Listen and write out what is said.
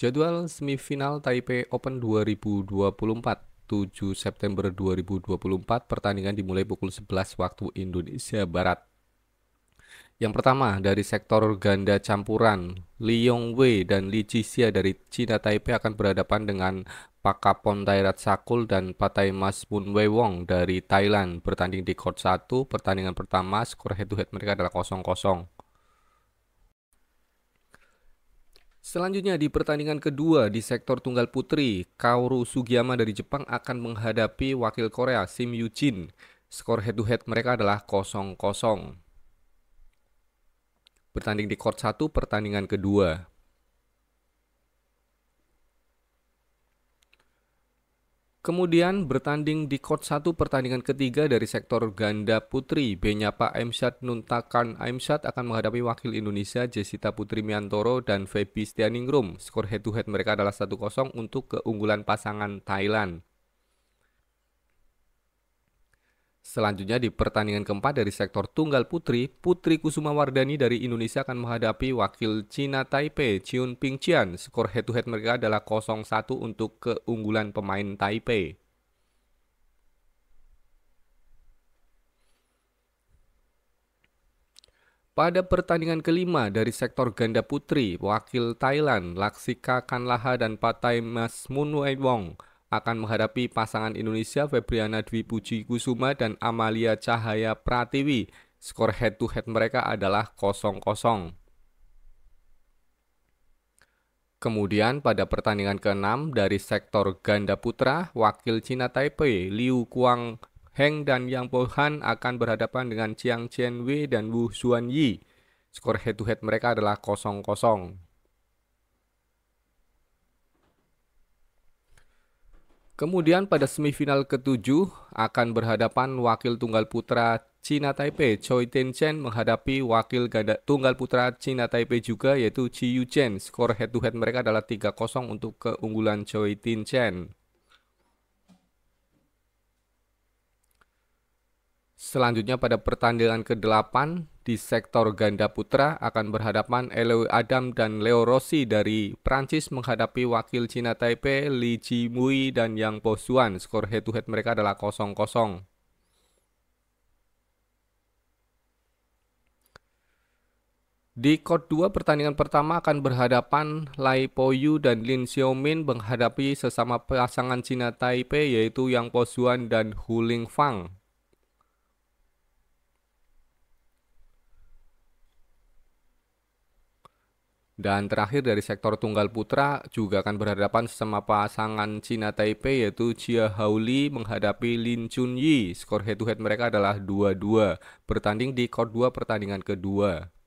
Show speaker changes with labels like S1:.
S1: Jadwal semifinal Taipei Open 2024 7 September 2024 pertandingan dimulai pukul 11 waktu Indonesia Barat. Yang pertama dari sektor ganda campuran, Li Yongwei dan Li Jixia dari Cina Taipei akan berhadapan dengan Pakapon Thairat Sakul dan Patai Mas Moon Wei Wong dari Thailand bertanding di court 1. Pertandingan pertama skor head to head mereka adalah 0-0. Selanjutnya di pertandingan kedua di sektor tunggal putri, Kaoru Sugiyama dari Jepang akan menghadapi wakil Korea Sim Yu Jin. Skor head to head mereka adalah 0-0. Bertanding di court 1 pertandingan kedua. Kemudian bertanding di court 1 pertandingan ketiga dari sektor ganda putri, Benyapa Aimsyad Nuntakan Aimsyad akan menghadapi wakil Indonesia Jessita Putri Miantoro dan Feby Stianingrum. Skor head to head mereka adalah 1-0 untuk keunggulan pasangan Thailand. Selanjutnya di pertandingan keempat dari sektor tunggal putri, Putri Kusuma Wardani dari Indonesia akan menghadapi wakil Cina Taipei, Ping Pingqian. Skor head-to-head mereka adalah 0-1 untuk keunggulan pemain Taipei. Pada pertandingan kelima dari sektor ganda putri, wakil Thailand Laksika Kanlaha dan Patai Mas Munwei Wong akan menghadapi pasangan Indonesia Febriana Dwi Puji Kusuma dan Amalia Cahaya Pratiwi. Skor head to head mereka adalah 0-0. Kemudian pada pertandingan ke-6 dari sektor ganda putra, wakil Cina Taipei Liu Kuang Heng dan Yang Pohan akan berhadapan dengan Chiang Chen Wei dan Wu Xuan Yi. Skor head to head mereka adalah 0-0. Kemudian pada semifinal ketujuh akan berhadapan wakil tunggal putra Cina Taipei Choi Tin Chen menghadapi wakil ganda tunggal putra Cina Taipei juga yaitu Chi Yu Chen. Skor head to head mereka adalah 3-0 untuk keunggulan Choi Tin Chen. Selanjutnya pada pertandingan ke-8 di sektor ganda putra akan berhadapan Eloy Adam dan Leo Rossi dari Prancis menghadapi wakil Cina Taipei Li Jimui dan Yang Bosuan. Skor head to head mereka adalah 0-0. Di court 2 pertandingan pertama akan berhadapan Lai Poyu dan Lin Xiaomin menghadapi sesama pasangan Cina Taipei yaitu Yang Pozuan dan Hu Ling Fang. Dan terakhir dari sektor tunggal putra juga akan berhadapan sama pasangan Cina Taipei yaitu Chia Hauli menghadapi Lin Chun Yi. Skor head to head mereka adalah 2-2 bertanding di court 2 pertandingan kedua.